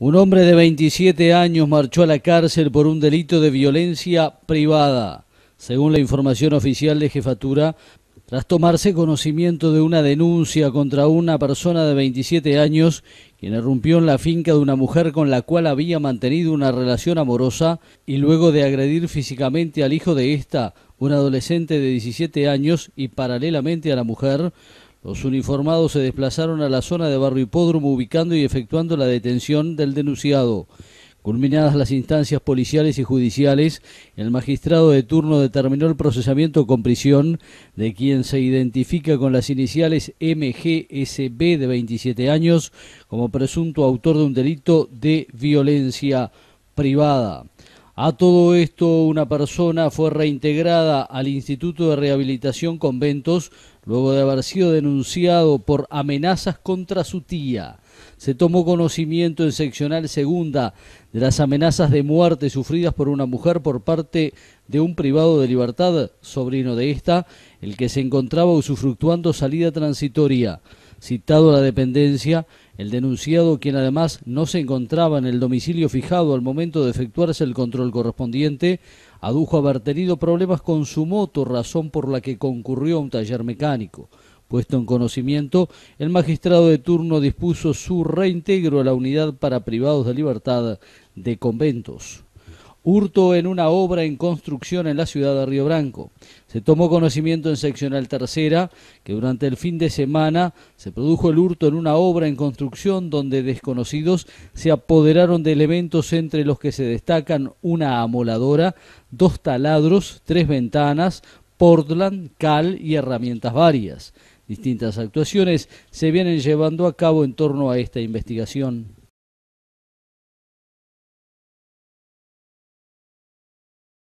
Un hombre de 27 años marchó a la cárcel por un delito de violencia privada. Según la información oficial de jefatura, tras tomarse conocimiento de una denuncia contra una persona de 27 años, quien irrumpió en la finca de una mujer con la cual había mantenido una relación amorosa y luego de agredir físicamente al hijo de esta, un adolescente de 17 años, y paralelamente a la mujer, los uniformados se desplazaron a la zona de Barrio Hipódromo ubicando y efectuando la detención del denunciado. Culminadas las instancias policiales y judiciales, el magistrado de turno determinó el procesamiento con prisión de quien se identifica con las iniciales MGSB de 27 años como presunto autor de un delito de violencia privada. A todo esto, una persona fue reintegrada al Instituto de Rehabilitación Conventos luego de haber sido denunciado por amenazas contra su tía. Se tomó conocimiento en seccional segunda de las amenazas de muerte sufridas por una mujer por parte de un privado de libertad, sobrino de esta, el que se encontraba usufructuando salida transitoria citado a la dependencia, el denunciado, quien además no se encontraba en el domicilio fijado al momento de efectuarse el control correspondiente, adujo haber tenido problemas con su moto, razón por la que concurrió a un taller mecánico. Puesto en conocimiento, el magistrado de turno dispuso su reintegro a la unidad para privados de libertad de conventos hurto en una obra en construcción en la ciudad de Río Branco. Se tomó conocimiento en seccional tercera que durante el fin de semana se produjo el hurto en una obra en construcción donde desconocidos se apoderaron de elementos entre los que se destacan una amoladora, dos taladros, tres ventanas, Portland, cal y herramientas varias. Distintas actuaciones se vienen llevando a cabo en torno a esta investigación.